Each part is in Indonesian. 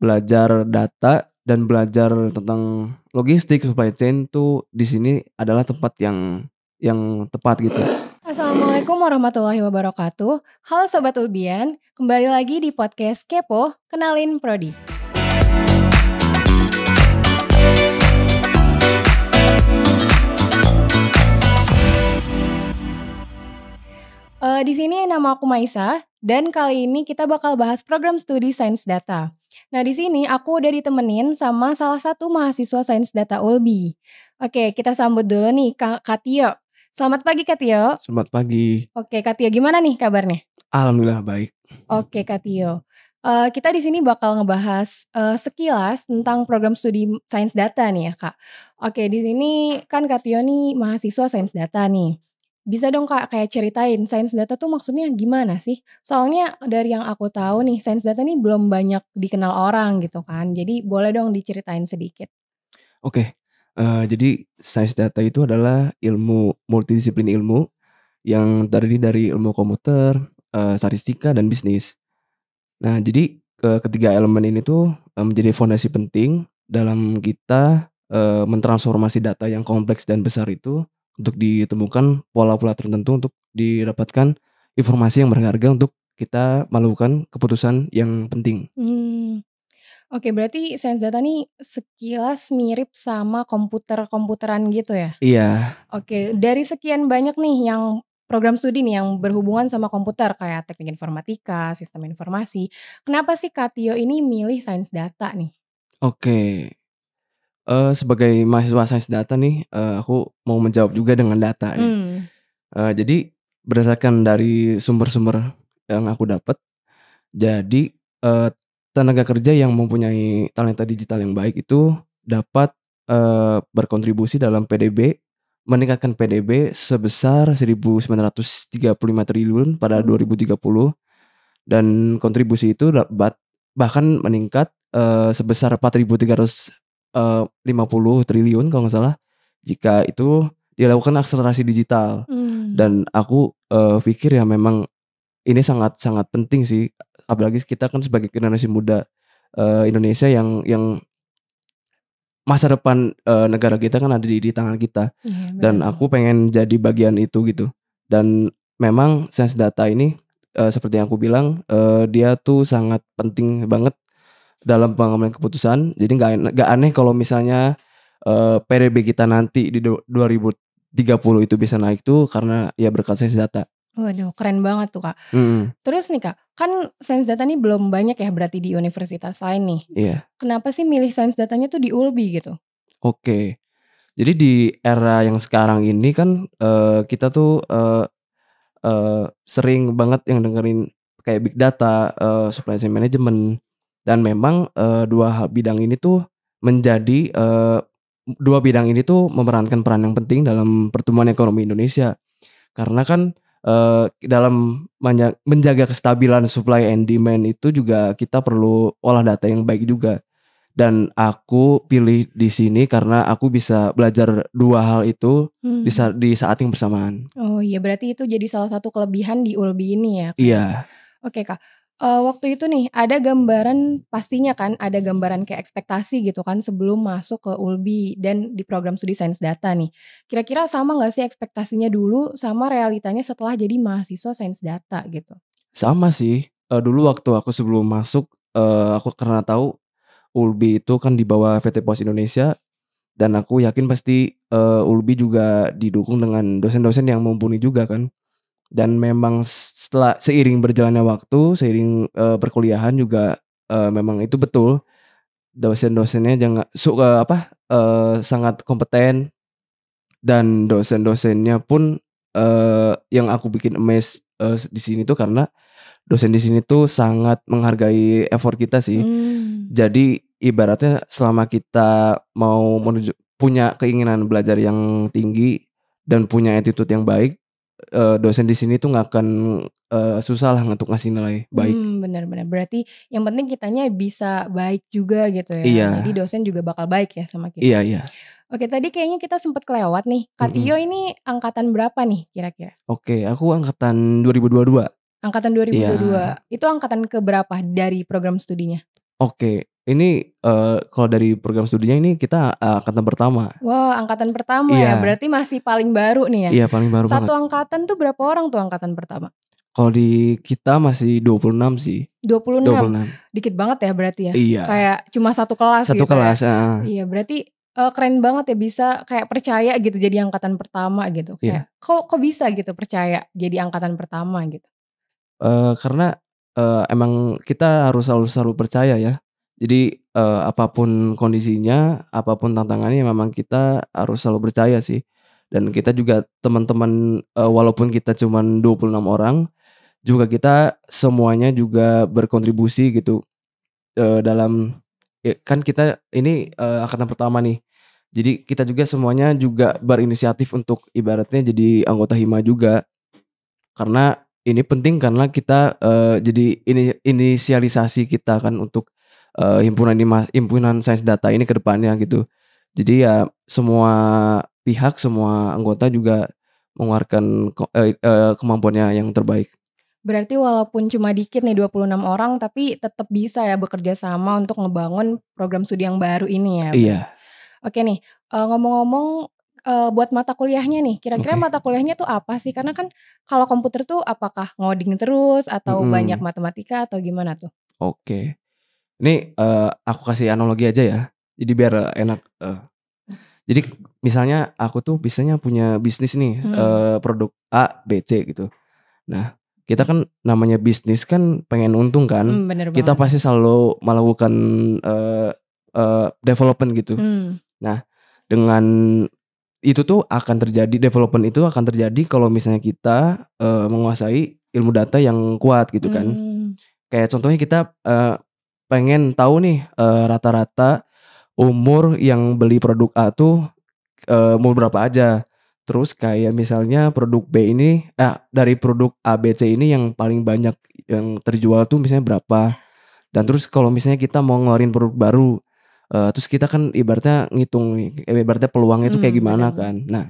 belajar data dan belajar tentang logistik supply chain tuh di sini adalah tempat yang yang tepat gitu. Assalamualaikum warahmatullahi wabarakatuh. Halo sobat Ulbian, kembali lagi di podcast Kepo, kenalin Prodi. Uh, di sini nama aku Maisa dan kali ini kita bakal bahas program studi Sains Data. Nah, di sini aku udah ditemenin sama salah satu mahasiswa Sains Data Ulbi. Oke, kita sambut dulu nih Kak Katio. Selamat pagi Katio. Selamat pagi. Oke, Katio gimana nih kabarnya? Alhamdulillah baik. Oke, Katio. Uh, eh, kita di sini bakal ngebahas uh, sekilas tentang program studi sains data nih ya kak. Oke di sini kan Katio nih mahasiswa sains data nih. Bisa dong Kak, kayak ceritain sains data tuh maksudnya gimana sih? Soalnya dari yang aku tahu nih, sains data nih belum banyak dikenal orang gitu kan. Jadi boleh dong diceritain sedikit. Oke, uh, jadi sains data itu adalah ilmu multidisiplin ilmu yang terdiri dari ilmu komputer, uh, statistika, dan bisnis. Nah, jadi uh, ketiga elemen ini tuh uh, menjadi fondasi penting dalam kita uh, mentransformasi data yang kompleks dan besar itu untuk ditemukan pola-pola tertentu untuk didapatkan informasi yang berharga untuk kita melakukan keputusan yang penting. Hmm. Oke, berarti sains data nih sekilas mirip sama komputer-komputeran gitu ya? Iya. Oke, dari sekian banyak nih yang program studi nih yang berhubungan sama komputer kayak teknik informatika, sistem informasi. Kenapa sih Katio ini milih sains data nih? Oke, uh, sebagai mahasiswa sains data nih, uh, aku mau menjawab juga dengan data. Ya. Hmm. Uh, jadi berdasarkan dari sumber-sumber yang aku dapat, jadi uh, tenaga kerja yang mempunyai talenta digital yang baik itu dapat uh, berkontribusi dalam PDB meningkatkan PDB sebesar 1.935 triliun pada 2030 hmm. dan kontribusi itu dapat bahkan meningkat uh, sebesar 4.300 Eh, lima 50 triliun kalau nggak salah jika itu dilakukan akselerasi digital hmm. dan aku uh, pikir ya memang ini sangat sangat penting sih apalagi kita kan sebagai generasi muda uh, Indonesia yang yang masa depan uh, negara kita kan ada di, di tangan kita yeah, dan aku pengen jadi bagian itu gitu dan memang sense data ini uh, seperti yang aku bilang uh, dia tuh sangat penting banget dalam pengambilan keputusan. Jadi nggak nggak aneh kalau misalnya uh, eh, PDB kita nanti di 2030 itu bisa naik tuh karena ya berkat sains data. Waduh, keren banget tuh kak. Mm. Terus nih kak, kan sains data nih belum banyak ya berarti di universitas lain nih. Iya. Yeah. Kenapa sih milih sains datanya tuh di Ulbi gitu? Oke, okay. jadi di era yang sekarang ini kan uh, kita tuh uh, uh, sering banget yang dengerin kayak big data, uh, supply chain management, dan memang uh, dua bidang ini tuh menjadi uh, dua bidang ini tuh memerankan peran yang penting dalam pertumbuhan ekonomi Indonesia karena kan uh, dalam menjaga kestabilan supply and demand itu juga kita perlu olah data yang baik juga dan aku pilih di sini karena aku bisa belajar dua hal itu hmm. di, saat, di saat yang bersamaan. Oh iya berarti itu jadi salah satu kelebihan di Ulbi ini ya. Kak? Iya. Oke kak, uh, waktu itu nih ada gambaran pastinya kan ada gambaran kayak ekspektasi gitu kan sebelum masuk ke Ulbi dan di program studi sains data nih. Kira-kira sama gak sih ekspektasinya dulu sama realitanya setelah jadi mahasiswa sains data gitu? Sama sih. Uh, dulu waktu aku sebelum masuk uh, aku karena tahu Ulbi itu kan di bawah PT Pos Indonesia dan aku yakin pasti uh, Ulbi juga didukung dengan dosen-dosen yang mumpuni juga kan dan memang setelah seiring berjalannya waktu seiring uh, perkuliahan juga uh, memang itu betul dosen-dosennya jangan suka eh, apa uh, sangat kompeten dan dosen-dosennya pun uh, yang aku bikin emes uh, di sini tuh karena dosen di sini tuh sangat menghargai effort kita sih hmm. jadi ibaratnya selama kita mau menuju punya keinginan belajar yang tinggi dan punya attitude yang baik Eh, dosen di sini tuh nggak akan uh, susah lah untuk ngasih nilai baik. Hmm, Benar-benar. Berarti yang penting kitanya bisa baik juga gitu ya. Iya. Jadi dosen juga bakal baik ya sama kita. Iya iya. Oke tadi kayaknya kita sempat kelewat nih. Katio mm -hmm. ini angkatan berapa nih kira-kira? Oke aku angkatan 2022. Angkatan 2022. Iya. Itu angkatan keberapa dari program studinya? Oke, ini uh, kalau dari program studinya ini kita uh, angkatan pertama. Wah, wow, angkatan pertama ya? iya. ya. Berarti masih paling baru nih ya. Iya, paling baru Satu banget. angkatan tuh berapa orang tuh angkatan pertama? Kalau di kita masih 26 sih. 26. 26. Dikit banget ya berarti ya. Iya. Kayak cuma satu kelas satu gitu. Satu ya? kelas, ya. uh. Iya, berarti uh, keren banget ya bisa kayak percaya gitu jadi angkatan pertama gitu. Iya. Kayak kok kok bisa gitu percaya jadi angkatan pertama gitu. Uh, karena uh, emang kita harus selalu selalu percaya ya jadi uh, apapun kondisinya, apapun tantangannya ya memang kita harus selalu percaya sih. Dan kita juga teman-teman uh, walaupun kita cuma 26 orang juga kita semuanya juga berkontribusi gitu uh, dalam ya kan kita ini uh, angkatan pertama nih. Jadi kita juga semuanya juga berinisiatif untuk ibaratnya jadi anggota hima juga. Karena ini penting karena kita uh, jadi ini inisialisasi kita kan untuk uh, himpunan ini himpunan sains data ini ke depannya gitu. Jadi ya semua pihak semua anggota juga mengeluarkan uh, uh, kemampuannya yang terbaik. Berarti walaupun cuma dikit nih 26 orang tapi tetap bisa ya bekerja sama untuk ngebangun program studi yang baru ini ya. Iya. Oke nih, ngomong-ngomong uh, buat mata kuliahnya nih, kira-kira okay. mata kuliahnya tuh apa sih? Karena kan kalau komputer tuh apakah ngoding terus atau hmm. banyak matematika atau gimana tuh? Oke. Ini uh, aku kasih analogi aja ya. Jadi biar enak. Uh. Jadi misalnya aku tuh biasanya punya bisnis nih hmm. uh, produk A, B, C gitu. Nah kita kan namanya bisnis kan pengen untung kan. Hmm, kita pasti selalu melakukan uh, uh, development gitu. Hmm. Nah dengan itu tuh akan terjadi development itu akan terjadi kalau misalnya kita uh, menguasai ilmu data yang kuat gitu kan. Hmm. Kayak contohnya kita uh, pengen tahu nih eh, rata-rata uh, umur yang beli produk A tuh uh, umur berapa aja. Terus kayak misalnya produk B ini, eh, dari produk A B C ini yang paling banyak yang terjual tuh misalnya berapa. Dan terus kalau misalnya kita mau ngeluarin produk baru, uh, terus kita kan ibaratnya ngitung, ibaratnya peluangnya itu kayak hmm, gimana bener. kan. Nah,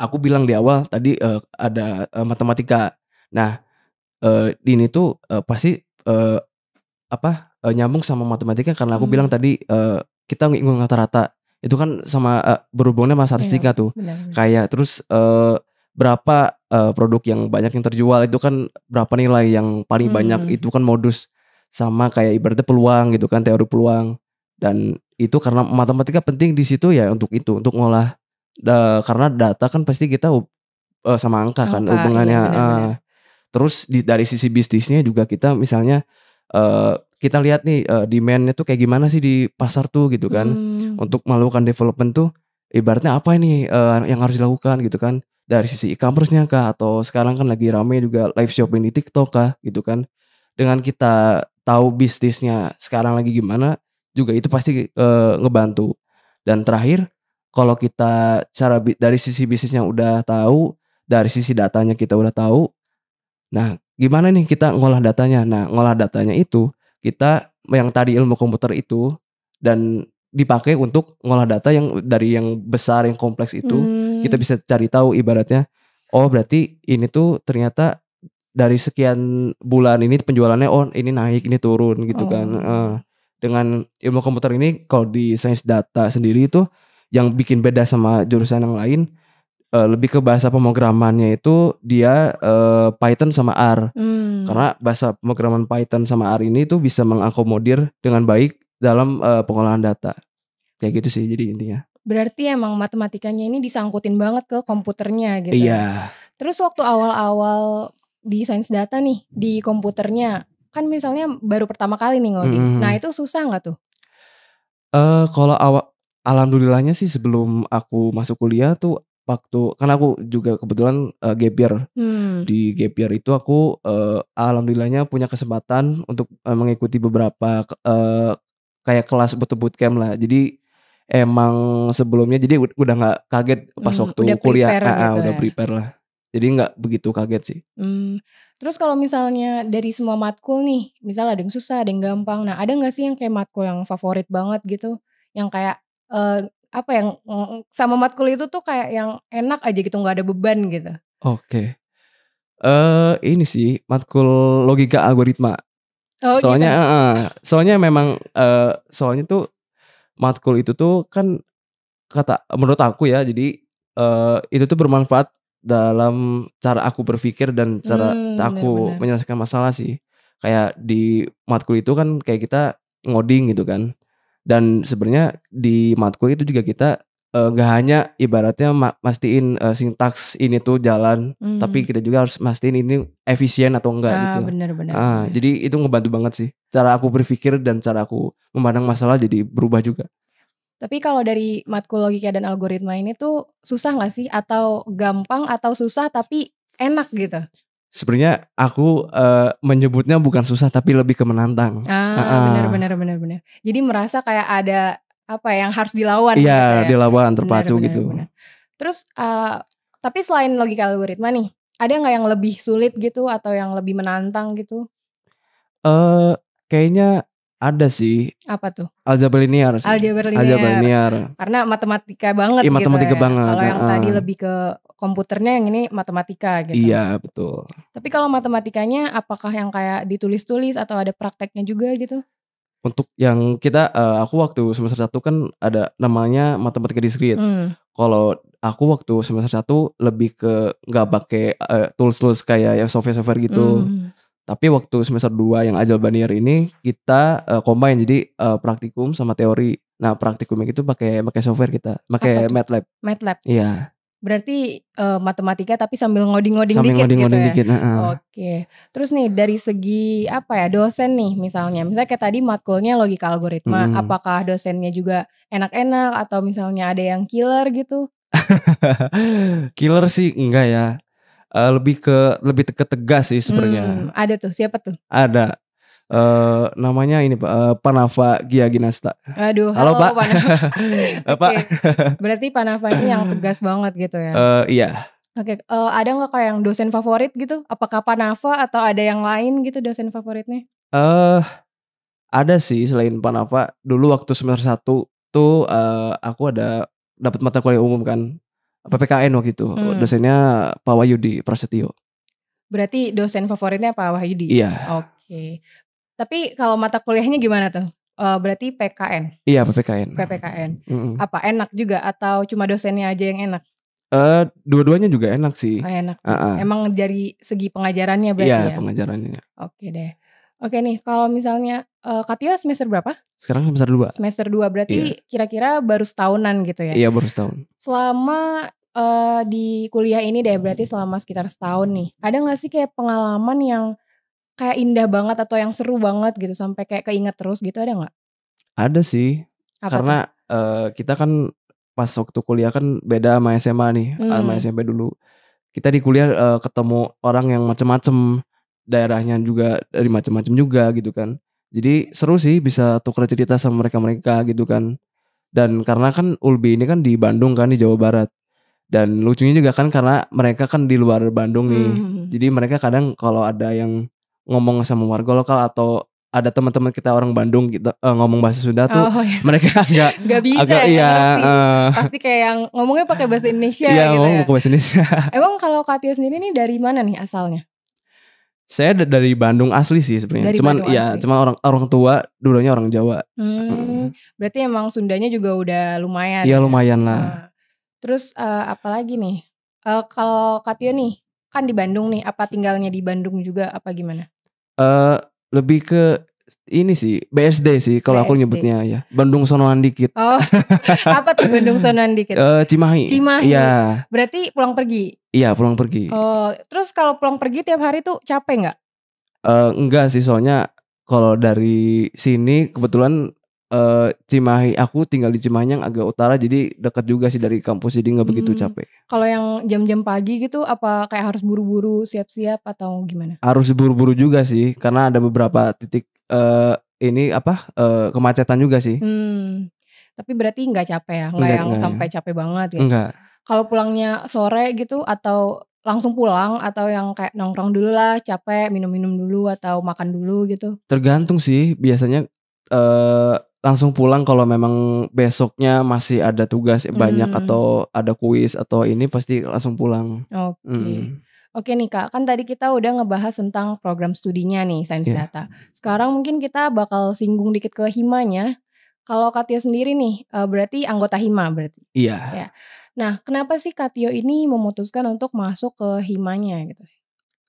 aku bilang di awal tadi uh, ada uh, matematika. Nah, uh, ini tuh uh, pasti uh, apa uh, nyambung sama matematika karena aku hmm. bilang tadi uh, kita ngikutin rata-rata itu kan sama uh, eh, berhubungnya sama statistika yeah, tuh benar, benar. kayak terus uh, berapa uh, produk yang banyak yang terjual itu kan berapa nilai yang paling hmm. banyak itu kan modus sama kayak ibaratnya peluang gitu kan teori peluang dan itu karena matematika penting di situ ya untuk itu untuk ngolah da, karena data kan pasti kita uh, sama angka, kan angka kan hubungannya iya, benar, benar. Uh, terus di, dari sisi bisnisnya juga kita misalnya Eh, kita lihat nih uh, demandnya tuh kayak gimana sih di pasar tuh gitu kan hmm. untuk melakukan development tuh ibaratnya apa ini uh, yang harus dilakukan gitu kan dari sisi e-commerce-nya kah atau sekarang kan lagi rame juga live shopping di TikTok kah gitu kan dengan kita tahu bisnisnya sekarang lagi gimana juga itu pasti uh, ngebantu dan terakhir kalau kita cara dari sisi bisnisnya udah tahu dari sisi datanya kita udah tahu nah gimana nih kita ngolah datanya. Nah, ngolah datanya itu kita yang tadi ilmu komputer itu dan dipakai untuk ngolah data yang dari yang besar yang kompleks itu hmm. kita bisa cari tahu ibaratnya oh berarti ini tuh ternyata dari sekian bulan ini penjualannya oh ini naik ini turun gitu kan. oh. kan uh, dengan ilmu komputer ini kalau di sains data sendiri itu yang bikin beda sama jurusan yang lain uh, lebih ke bahasa pemrogramannya itu dia uh, Python sama R. Hmm. Karena bahasa pemrograman Python sama R ini tuh bisa mengakomodir dengan baik dalam uh, pengolahan data. Kayak gitu sih jadi intinya. Berarti emang matematikanya ini disangkutin banget ke komputernya gitu. Ya? Iya. Terus waktu awal-awal di sains data nih di komputernya kan misalnya baru pertama kali nih ngoding. -hmm. Nah itu susah nggak tuh? uh, kalau awal alhamdulillahnya sih sebelum aku masuk kuliah tuh waktu karena aku juga kebetulan uh, gap year. Hmm. Di gap year itu aku uh, alhamdulillahnya punya kesempatan untuk uh, mengikuti beberapa uh, kayak kelas butuh bootcamp lah. Jadi emang sebelumnya jadi udah nggak kaget pas hmm, waktu udah kuliah gitu udah ya? prepare lah. Jadi nggak begitu kaget sih. Hmm. Terus kalau misalnya dari semua matkul nih, misal ada yang susah, ada yang gampang. Nah, ada nggak sih yang kayak matkul yang favorit banget gitu, yang kayak uh, apa yang mm, sama matkul itu tuh kayak yang enak aja gitu nggak ada beban gitu. Oke. Okay. Eh uh, ini sih matkul logika algoritma. Oh, gitu soalnya gitu. uh, soalnya memang uh, soalnya tuh matkul itu tuh kan kata menurut aku ya jadi uh, itu tuh bermanfaat dalam cara aku berpikir dan cara hmm, aku bener -bener. menyelesaikan masalah sih. Kayak di matkul itu kan kayak kita ngoding gitu kan dan sebenarnya di matkul itu juga kita uh, eh, gak hanya ibaratnya ma mastiin uh, sintaks ini tuh jalan hmm. tapi kita juga harus mastiin ini efisien atau enggak ah, gitu bener, bener, ah, bener. jadi itu ngebantu banget sih cara aku berpikir dan cara aku memandang masalah jadi berubah juga tapi kalau dari matkul logika dan algoritma ini tuh susah gak sih atau gampang atau susah tapi enak gitu sebenarnya aku uh, menyebutnya bukan susah tapi lebih ke menantang. Ah, benar uh, benar benar benar. Jadi merasa kayak ada apa ya, yang harus dilawan. Iya, gitu ya. dilawan, terpacu benar, benar, gitu. Benar. Terus uh, tapi selain logika algoritma nih, ada nggak yang lebih sulit gitu atau yang lebih menantang gitu? Eh, uh, kayaknya ada sih. Apa tuh? Aljabar linear sih. Aljabar linear. Karena matematika banget iya, gitu matematika gitu ya. banget. Kalau yang uh. tadi lebih ke komputernya yang ini matematika gitu. Iya, betul. Tapi kalau matematikanya apakah yang kayak ditulis-tulis atau ada prakteknya juga gitu? Untuk yang kita uh, aku waktu semester satu kan ada namanya matematika diskrit. Hmm. Kalau aku waktu semester satu lebih ke nggak pakai uh, tools-tools kayak yang software-software gitu. Hmm. Tapi waktu semester 2 yang Ajal Banier ini kita uh, combine jadi uh, praktikum sama teori. Nah, praktikumnya itu pakai pakai software kita, pakai MATLAB. MATLAB. Iya. Berarti uh, matematika tapi sambil ngoding-ngoding dikit gitu ngoding-ngoding gitu ngoding ya. Dikit, uh, uh. Oke. Terus nih dari segi apa ya dosen nih misalnya. Misalnya kayak tadi matkulnya logika algoritma, hmm. apakah dosennya juga enak-enak atau misalnya ada yang killer gitu? killer sih enggak ya. Uh, lebih ke lebih ke tegas sih sebenarnya. Hmm, ada tuh siapa tuh? Ada uh, namanya ini Pak uh, Panava Giaginasta. Aduh, halo, halo Pak. Panava. Pak. Berarti Panava ini yang tegas banget gitu ya. Uh, iya. Oke, okay. uh, ada nggak kayak yang dosen favorit gitu? Apakah Panava atau ada yang lain gitu dosen favoritnya? Eh, uh, ada sih selain Panava. Dulu waktu semester satu tuh uh, aku ada dapat mata kuliah umum kan. PPKN waktu itu. Hmm. Dosennya Pak Wahyudi Prasetyo. Berarti dosen favoritnya Pak Wahyudi. Iya. Oke. Okay. Tapi kalau mata kuliahnya gimana tuh? Uh, berarti PKN. Iya, PPKN. PPKN. Mm-hmm. Apa enak juga atau cuma dosennya aja yang enak? Uh, dua-duanya juga enak sih. Oh, enak. Uh-uh. Emang dari segi pengajarannya berarti yeah, ya. Iya, pengajarannya. Oke deh. Oke nih, kalau misalnya uh, eh, Katia semester berapa? Sekarang semester 2. Semester 2 berarti iya. kira-kira baru setahunan gitu ya. Iya, baru setahun. Selama uh, di kuliah ini deh berarti selama sekitar setahun nih. Ada gak sih kayak pengalaman yang kayak indah banget atau yang seru banget gitu sampai kayak keinget terus gitu ada nggak? Ada sih. Apa karena uh, kita kan pas waktu kuliah kan beda sama SMA nih, eh, hmm. sama SMP dulu. Kita di kuliah uh, ketemu orang yang macem-macem daerahnya juga dari macam macem juga gitu kan. Jadi seru sih bisa tukar cerita sama mereka-mereka gitu kan. Dan karena kan Ulbi ini kan di Bandung kan di Jawa Barat. Dan lucunya juga kan karena mereka kan di luar Bandung nih. Hmm. hmm, hmm. Jadi mereka kadang kalau ada yang ngomong sama warga lokal atau ada teman-teman kita orang Bandung gitu uh, ngomong bahasa Sunda tuh oh, iya. mereka agak nggak bisa agak ya, iya uh, pasti kayak yang ngomongnya pakai bahasa Indonesia iya, gitu ngomong ya. bahasa Indonesia emang kalau Katio sendiri nih dari mana nih asalnya saya dari Bandung asli sih sebenarnya cuman Bandung ya asli. cuman orang orang tua dulunya orang Jawa hmm, berarti emang Sundanya juga udah lumayan iya ya? lumayan lah terus uh, lagi nih uh, kalau Katio nih kan di Bandung nih apa tinggalnya di Bandung juga apa gimana uh, lebih ke ini sih BSD sih kalau aku nyebutnya ya Bandung Sonoan dikit. Oh, apa tuh Bandung Sonoan dikit? Uh, Cimahi. Cimahi. Iya. Berarti pulang pergi. Iya pulang pergi. Oh, terus kalau pulang pergi tiap hari tuh capek nggak? Uh, enggak sih soalnya kalau dari sini kebetulan uh, Cimahi. Aku tinggal di Cimahi yang agak utara jadi dekat juga sih dari kampus jadi nggak begitu hmm. capek. Kalau yang jam-jam pagi gitu apa kayak harus buru-buru siap-siap atau gimana? Harus buru-buru juga sih karena ada beberapa titik uh, ini apa uh, kemacetan juga sih. Hmm. Tapi berarti nggak capek ya? Nggak yang enggak, sampai ya. capek banget ya? Enggak. Kalau pulangnya sore gitu atau langsung pulang atau yang kayak nongkrong dulu lah capek minum-minum dulu atau makan dulu gitu tergantung sih biasanya uh, langsung pulang kalau memang besoknya masih ada tugas hmm. banyak atau ada kuis atau ini pasti langsung pulang. Oke. Okay. Hmm. Oke nih Kak, kan tadi kita udah ngebahas tentang program studinya nih Sains yeah. Data. Sekarang mungkin kita bakal singgung dikit ke himanya. Kalau Katio sendiri nih, eh, berarti anggota hima berarti. Iya. Yeah. Ya. Nah, kenapa sih Katio ini memutuskan untuk masuk ke himanya gitu?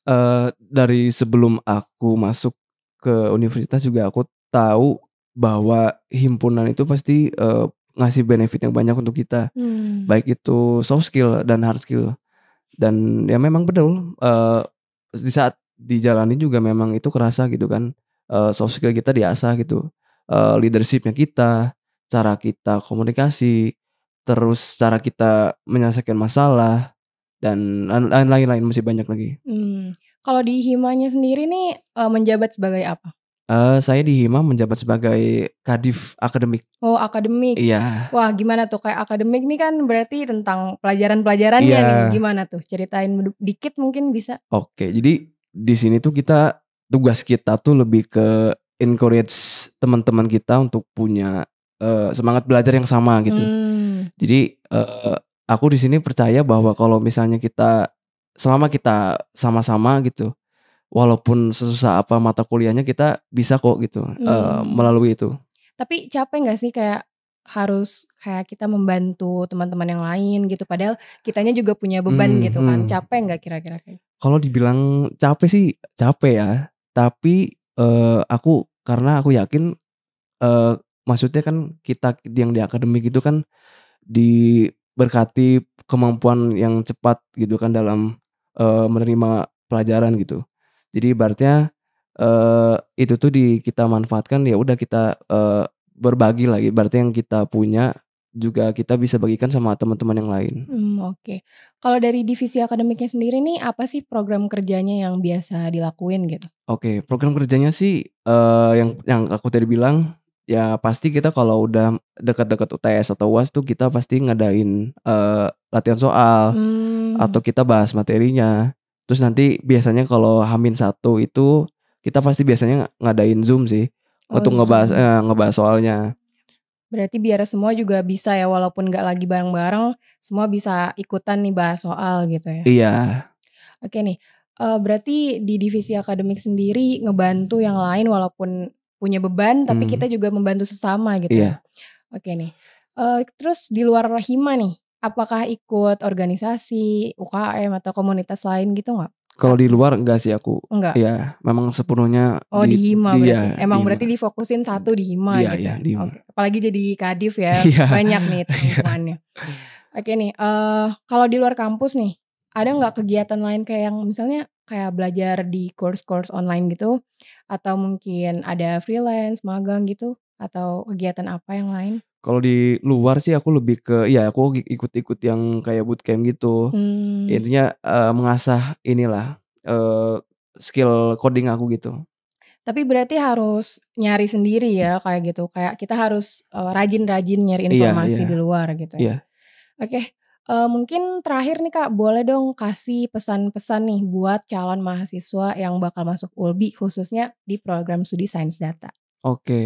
Uh, dari sebelum aku masuk ke universitas juga aku tahu bahwa himpunan itu pasti uh, ngasih benefit yang banyak untuk kita. Hmm. Baik itu soft skill dan hard skill. Dan ya memang betul uh, di saat dijalani juga memang itu kerasa gitu kan. Uh, soft skill kita diasah gitu. Uh, leadershipnya kita, cara kita komunikasi, terus cara kita menyelesaikan masalah dan lain-lain masih banyak lagi. Hmm. Kalau di himanya sendiri nih menjabat sebagai apa? Uh, saya di Hima menjabat sebagai kadif akademik. Oh, akademik. Iya. Wah, gimana tuh kayak akademik nih kan berarti tentang pelajaran-pelajarannya iya. nih. Gimana tuh? Ceritain dikit mungkin bisa. Oke, jadi di sini tuh kita tugas kita tuh lebih ke encourage teman-teman kita untuk punya uh, semangat belajar yang sama gitu. Hmm. Jadi uh, aku di sini percaya bahwa kalau misalnya kita selama kita sama-sama gitu walaupun sesusah apa mata kuliahnya kita bisa kok gitu hmm. uh, melalui itu. Tapi capek nggak sih kayak harus kayak kita membantu teman-teman yang lain gitu padahal kitanya juga punya beban hmm, gitu kan. Hmm. Capek nggak kira-kira kayak? Kalau dibilang capek sih capek ya. Tapi uh, aku karena aku yakin uh, maksudnya kan kita yang di akademik itu kan diberkati kemampuan yang cepat gitu kan dalam uh, menerima pelajaran gitu. Jadi ibaratnya uh, itu tuh di kita manfaatkan ya udah kita uh, berbagi lagi berarti yang kita punya juga kita bisa bagikan sama teman-teman yang lain. Hmm, Oke, okay. kalau dari divisi akademiknya sendiri nih apa sih program kerjanya yang biasa dilakuin gitu? Oke, okay, program kerjanya sih uh, yang yang aku tadi bilang ya pasti kita kalau udah dekat-dekat UTS atau UAS tuh kita pasti ngadain uh, latihan soal hmm. atau kita bahas materinya Terus nanti biasanya kalau Hamin satu itu kita pasti biasanya ngadain zoom sih oh, untuk zoom. ngebahas eh, ngebahas soalnya. Berarti biar semua juga bisa ya walaupun nggak lagi bareng-bareng, semua bisa ikutan nih bahas soal gitu ya. Iya. Oke nih, uh, berarti di divisi akademik sendiri ngebantu yang lain walaupun punya beban, tapi hmm. kita juga membantu sesama gitu. Ya? Iya. Oke nih. Uh, terus di luar Rahima nih, Apakah ikut organisasi, UKM atau komunitas lain gitu nggak? Kalau di luar enggak sih aku. Enggak. Iya, memang sepenuhnya Oh, di, di Hima iya, berarti. Iya, Emang di berarti difokusin satu di Hima iya, gitu. Iya, ya? di Hima. Oke. Apalagi jadi Kadif ya. Iya. banyak nih iya. temuannya. temannya Oke nih, uh, kalau di luar kampus nih, ada nggak kegiatan lain kayak yang misalnya kayak belajar di course-course online gitu atau mungkin ada freelance, magang gitu atau kegiatan apa yang lain? Kalau di luar sih aku lebih ke ya aku ikut-ikut yang kayak bootcamp gitu. Ya, hmm. Intinya uh, mengasah inilah uh, skill coding aku gitu. Tapi berarti harus nyari sendiri ya kayak gitu. Kayak kita harus rajin eh, rajin-rajin nyari iya, informasi yeah, yeah. di luar gitu ya. Iya. Oke. Okay. Uh, mungkin terakhir nih Kak, boleh dong kasih pesan-pesan nih buat calon mahasiswa yang bakal masuk ULBI khususnya di program studi Sains Data. Oke. Okay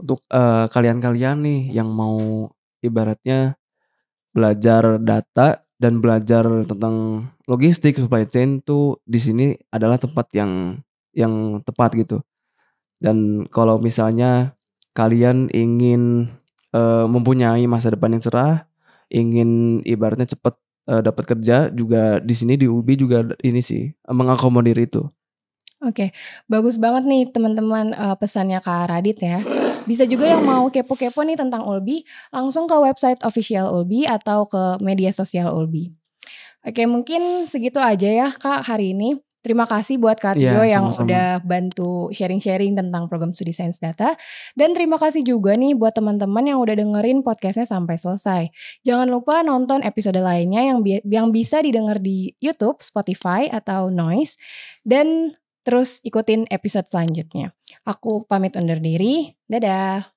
untuk kalian eh, kalian-kalian nih yang mau ibaratnya belajar data dan belajar tentang logistik supply chain tuh di sini adalah tempat yang yang tepat gitu. Dan kalau misalnya kalian ingin uh, mempunyai masa depan yang cerah, ingin ibaratnya cepat uh, dapat kerja juga di sini di UBI juga ini sih mengakomodir itu. Oke, bagus banget nih teman-teman uh, pesannya Kak Radit ya. Bisa juga yang mau kepo-kepo nih tentang Olbi, langsung ke website official Olbi atau ke media sosial Olbi. Oke, mungkin segitu aja ya Kak hari ini. Terima kasih buat Kak Tio ya, yang sama udah bantu sharing-sharing tentang program studi sains data. Dan terima kasih juga nih buat teman-teman yang udah dengerin podcastnya sampai selesai. Jangan lupa nonton episode lainnya yang, bi yang bisa didengar di Youtube, Spotify, atau Noise. Dan Terus ikutin episode selanjutnya. Aku pamit undur diri. Dadah.